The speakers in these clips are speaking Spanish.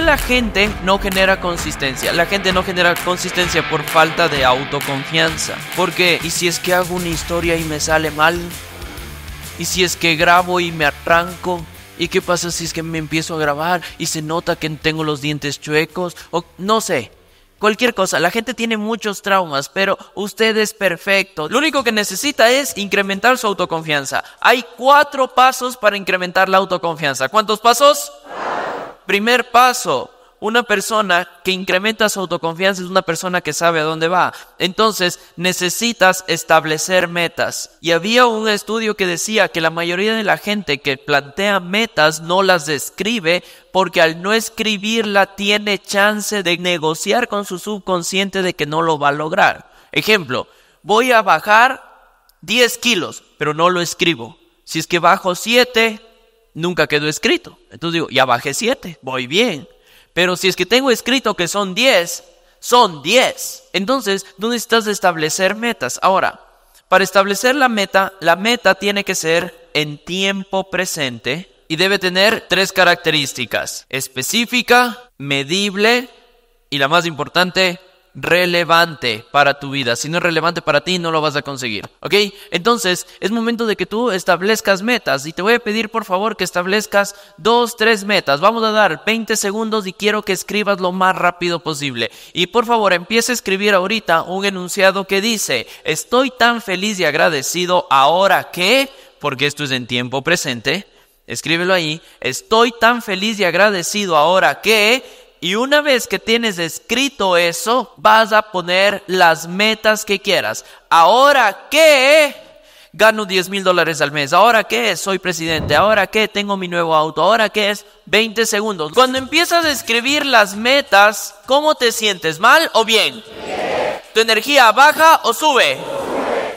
la gente no genera consistencia? La gente no genera consistencia por falta de autoconfianza. Porque, ¿y si es que hago una historia y me sale mal? ¿Y si es que grabo y me arranco? ¿Y qué pasa si es que me empiezo a grabar y se nota que tengo los dientes chuecos? O no sé. Cualquier cosa, la gente tiene muchos traumas, pero usted es perfecto. Lo único que necesita es incrementar su autoconfianza. Hay cuatro pasos para incrementar la autoconfianza. ¿Cuántos pasos? primer paso. Una persona que incrementa su autoconfianza es una persona que sabe a dónde va. Entonces necesitas establecer metas. Y había un estudio que decía que la mayoría de la gente que plantea metas no las describe porque al no escribirla tiene chance de negociar con su subconsciente de que no lo va a lograr. Ejemplo, voy a bajar 10 kilos, pero no lo escribo. Si es que bajo 7, nunca quedó escrito. Entonces digo, ya bajé 7. voy bien. Pero si es que tengo escrito que son 10, son 10. Entonces, tú necesitas establecer metas. Ahora, para establecer la meta, la meta tiene que ser en tiempo presente y debe tener tres características. Específica, medible y la más importante, relevante para tu vida. Si no es relevante para ti, no lo vas a conseguir. ¿Ok? Entonces, es momento de que tú establezcas metas. Y te voy a pedir, por favor, que establezcas dos, tres metas. Vamos a dar 20 segundos y quiero que escribas lo más rápido posible. Y por favor, empieza a escribir ahorita un enunciado que dice, estoy tan feliz y agradecido ahora que, porque esto es en tiempo presente, escríbelo ahí, estoy tan feliz y agradecido ahora que y una vez que tienes escrito eso, vas a poner las metas que quieras. Ahora qué? gano 10 mil dólares al mes, ahora qué? soy presidente, ahora qué? tengo mi nuevo auto, ahora qué? es 20 segundos. Cuando empiezas a escribir las metas, ¿cómo te sientes? ¿Mal o bien? ¿Tu energía baja o sube?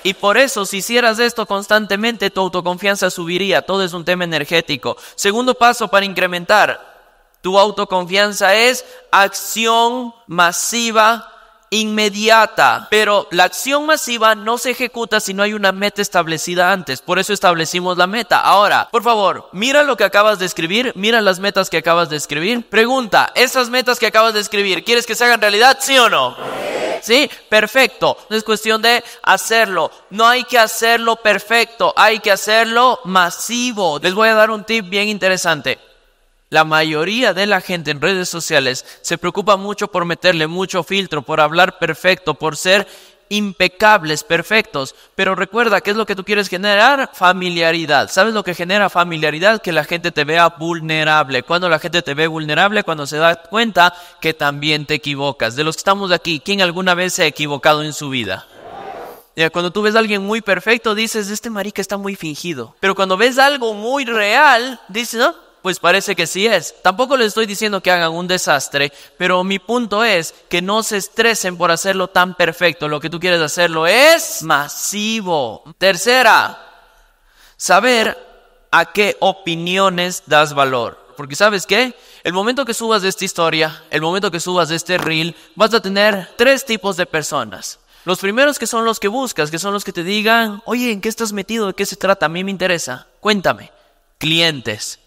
Y por eso, si hicieras esto constantemente, tu autoconfianza subiría. Todo es un tema energético. Segundo paso para incrementar tu autoconfianza es acción masiva inmediata, pero la acción masiva no se ejecuta si no hay una meta establecida antes, por eso establecimos la meta. Ahora, por favor, mira lo que acabas de escribir, mira las metas que acabas de escribir. Pregunta, ¿esas metas que acabas de escribir, quieres que se hagan realidad, sí o no? Sí, perfecto. No es cuestión de hacerlo. No hay que hacerlo perfecto, hay que hacerlo masivo. Les voy a dar un tip bien interesante. La mayoría de la gente en redes sociales se preocupa mucho por meterle mucho filtro, por hablar perfecto, por ser impecables, perfectos. Pero recuerda, ¿qué es lo que tú quieres generar? Familiaridad. ¿Sabes lo que genera familiaridad? Que la gente te vea vulnerable. Cuando la gente te ve vulnerable, cuando se da cuenta que también te equivocas. De los que estamos aquí, ¿quién alguna vez se ha equivocado en su vida? Cuando tú ves a alguien muy perfecto, dices, este marica está muy fingido. Pero cuando ves algo muy real, dices, no, ah, pues parece que sí es. Tampoco les estoy diciendo que hagan un desastre, pero mi punto es que no se estresen por hacerlo tan perfecto. Lo que tú quieres hacerlo es masivo. Tercera, saber a qué opiniones das valor. Porque sabes qué? El momento que subas de esta historia, el momento que subas de este reel, vas a tener tres tipos de personas. Los primeros que son los que buscas, que son los que te digan, oye, ¿en qué estás metido? ¿De qué se trata? A mí me interesa. Cuéntame. Clientes.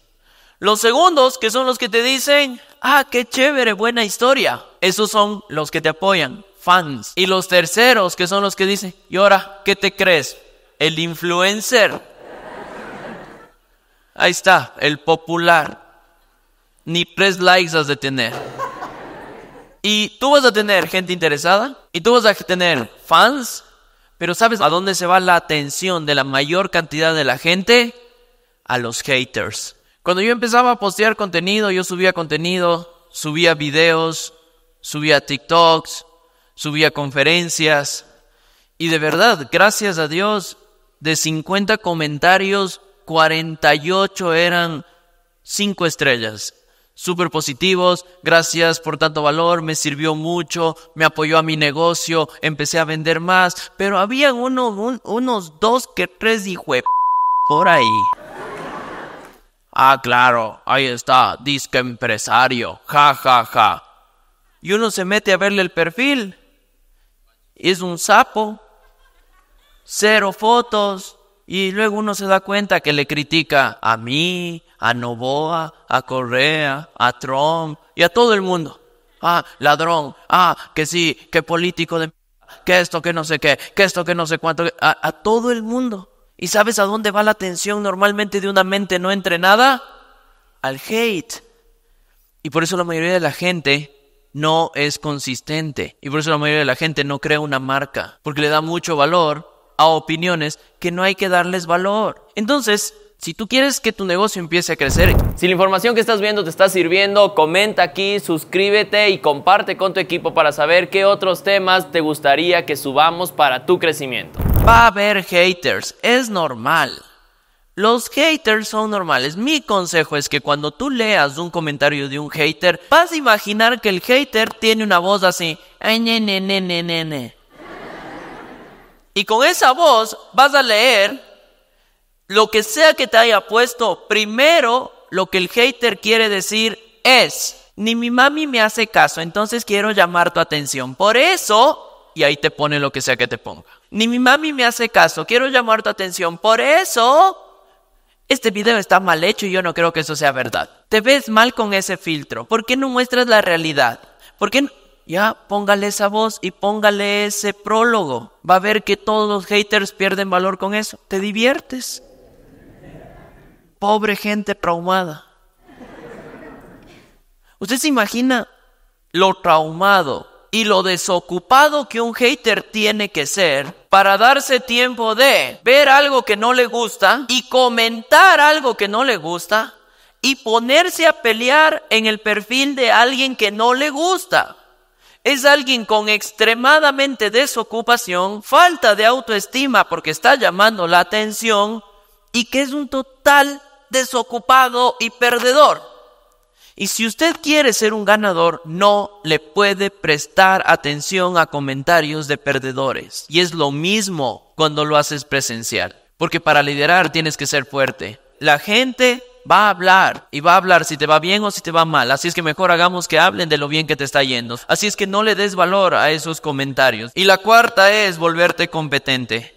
Los segundos, que son los que te dicen, ah, qué chévere, buena historia. Esos son los que te apoyan, fans. Y los terceros, que son los que dicen, y ahora, ¿qué te crees? El influencer. Ahí está, el popular. Ni tres likes has de tener. Y tú vas a tener gente interesada, y tú vas a tener fans, pero ¿sabes a dónde se va la atención de la mayor cantidad de la gente? A los haters. Cuando yo empezaba a postear contenido, yo subía contenido, subía videos, subía TikToks, subía conferencias. Y de verdad, gracias a Dios, de 50 comentarios, 48 eran 5 estrellas. Súper positivos, gracias por tanto valor, me sirvió mucho, me apoyó a mi negocio, empecé a vender más, pero había unos dos que tres dijo por ahí. Ah, claro, ahí está, disque empresario, ja, ja, ja. Y uno se mete a verle el perfil. Es un sapo, cero fotos, y luego uno se da cuenta que le critica a mí, a Novoa, a Correa, a Trump y a todo el mundo. Ah, ladrón, ah, que sí, que político de... que esto, que no sé qué, que esto, que no sé cuánto, a todo el mundo. ¿Y sabes a dónde va la atención normalmente de una mente no entrenada? Al hate. Y por eso la mayoría de la gente no es consistente. Y por eso la mayoría de la gente no crea una marca. Porque le da mucho valor a opiniones que no hay que darles valor. Entonces, si tú quieres que tu negocio empiece a crecer, si la información que estás viendo te está sirviendo, comenta aquí, suscríbete y comparte con tu equipo para saber qué otros temas te gustaría que subamos para tu crecimiento. Va a haber haters, es normal. Los haters son normales. Mi consejo es que cuando tú leas un comentario de un hater, vas a imaginar que el hater tiene una voz así. Y con esa voz vas a leer lo que sea que te haya puesto. Primero, lo que el hater quiere decir es, ni mi mami me hace caso, entonces quiero llamar tu atención. Por eso, y ahí te pone lo que sea que te ponga. Ni mi mami me hace caso. Quiero llamar tu atención. Por eso, este video está mal hecho y yo no creo que eso sea verdad. Te ves mal con ese filtro. ¿Por qué no muestras la realidad? ¿Por qué no? Ya, póngale esa voz y póngale ese prólogo. Va a ver que todos los haters pierden valor con eso. Te diviertes. Pobre gente traumada. ¿Usted se imagina lo traumado y lo desocupado que un hater tiene que ser para darse tiempo de ver algo que no le gusta y comentar algo que no le gusta y ponerse a pelear en el perfil de alguien que no le gusta. Es alguien con extremadamente desocupación, falta de autoestima porque está llamando la atención y que es un total desocupado y perdedor. Y si usted quiere ser un ganador, no le puede prestar atención a comentarios de perdedores. Y es lo mismo cuando lo haces presencial. Porque para liderar tienes que ser fuerte. La gente va a hablar y va a hablar si te va bien o si te va mal. Así es que mejor hagamos que hablen de lo bien que te está yendo. Así es que no le des valor a esos comentarios. Y la cuarta es volverte competente.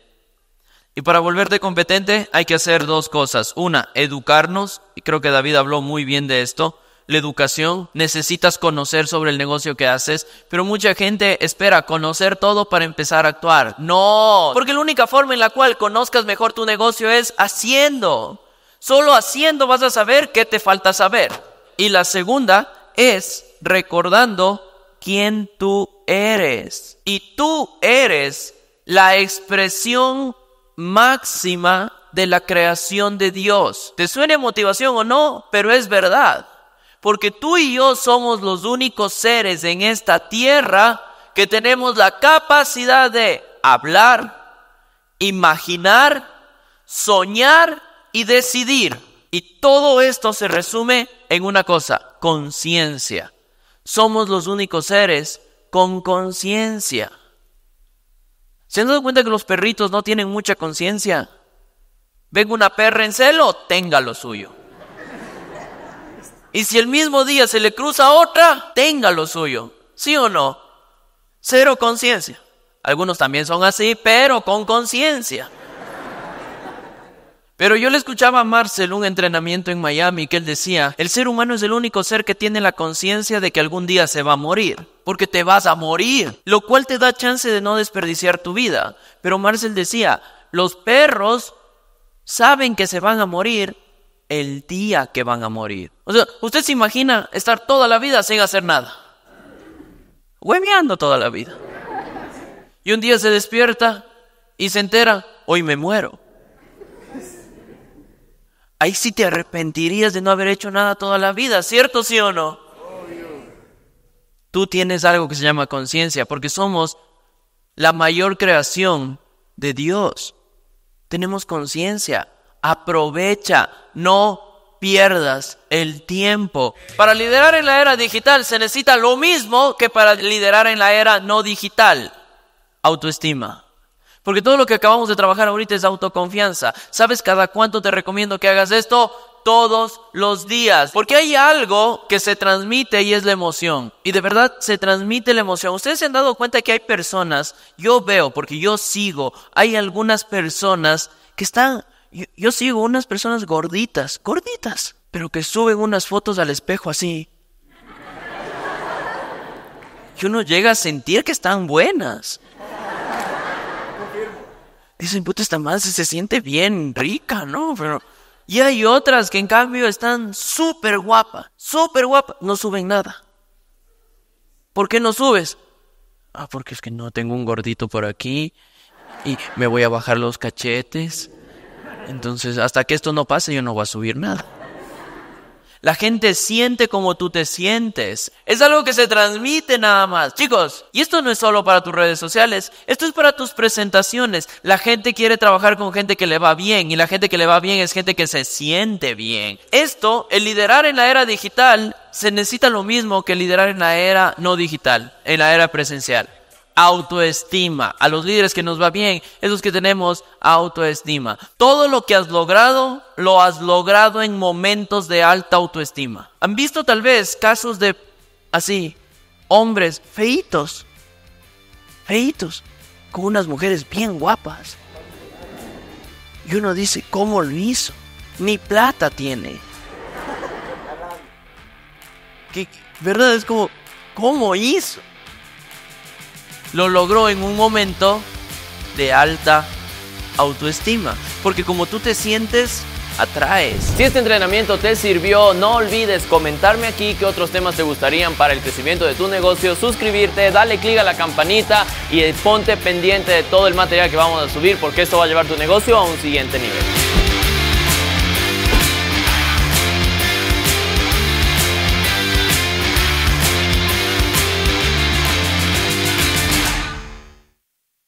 Y para volverte competente hay que hacer dos cosas. Una, educarnos. Y creo que David habló muy bien de esto la educación, necesitas conocer sobre el negocio que haces, pero mucha gente espera conocer todo para empezar a actuar. No, porque la única forma en la cual conozcas mejor tu negocio es haciendo. Solo haciendo vas a saber qué te falta saber. Y la segunda es recordando quién tú eres. Y tú eres la expresión máxima de la creación de Dios. ¿Te suene motivación o no? Pero es verdad porque tú y yo somos los únicos seres en esta tierra que tenemos la capacidad de hablar, imaginar, soñar y decidir. Y todo esto se resume en una cosa, conciencia. Somos los únicos seres con conciencia. ¿Se han dado cuenta que los perritos no tienen mucha conciencia? Venga una perra en celo, tenga lo suyo. Y si el mismo día se le cruza otra, tenga lo suyo. ¿Sí o no? Cero conciencia. Algunos también son así, pero con conciencia. Pero yo le escuchaba a Marcel un entrenamiento en Miami que él decía, el ser humano es el único ser que tiene la conciencia de que algún día se va a morir, porque te vas a morir, lo cual te da chance de no desperdiciar tu vida. Pero Marcel decía, los perros saben que se van a morir, el día que van a morir. O sea, usted se imagina estar toda la vida sin hacer nada. Hueveando toda la vida. Y un día se despierta y se entera, hoy me muero. Ahí sí te arrepentirías de no haber hecho nada toda la vida, ¿cierto sí o no? Tú tienes algo que se llama conciencia, porque somos la mayor creación de Dios. Tenemos conciencia aprovecha, no pierdas el tiempo. Para liderar en la era digital se necesita lo mismo que para liderar en la era no digital. Autoestima. Porque todo lo que acabamos de trabajar ahorita es autoconfianza. ¿Sabes cada cuánto te recomiendo que hagas esto? Todos los días. Porque hay algo que se transmite y es la emoción. Y de verdad se transmite la emoción. Ustedes se han dado cuenta que hay personas, yo veo, porque yo sigo, hay algunas personas que están yo, sigo unas personas gorditas, gorditas, pero que suben unas fotos al espejo así. Y uno llega a sentir que están buenas. Dicen, puta, esta madre se siente bien rica, ¿no? Pero... Y hay otras que en cambio están súper guapas, súper guapas, no suben nada. ¿Por qué no subes? Ah, porque es que no tengo un gordito por aquí y me voy a bajar los cachetes. Entonces, hasta que esto no pase, yo no voy a subir nada. La gente siente como tú te sientes. Es algo que se transmite nada más. Chicos, y esto no es solo para tus redes sociales, esto es para tus presentaciones. La gente quiere trabajar con gente que le va bien y la gente que le va bien es gente que se siente bien. Esto, el liderar en la era digital, se necesita lo mismo que liderar en la era no digital, en la era presencial autoestima. A los líderes que nos va bien, esos que tenemos autoestima. Todo lo que has logrado, lo has logrado en momentos de alta autoestima. Han visto tal vez casos de así, hombres feitos, feitos, con unas mujeres bien guapas. Y uno dice, ¿cómo lo hizo? Ni plata tiene. ¿Qué, ¿Verdad? Es como, ¿cómo hizo? lo logró en un momento de alta autoestima. Porque como tú te sientes, atraes. Si este entrenamiento te sirvió, no olvides comentarme aquí qué otros temas te gustarían para el crecimiento de tu negocio, suscribirte, dale clic a la campanita y ponte pendiente de todo el material que vamos a subir porque esto va a llevar tu negocio a un siguiente nivel.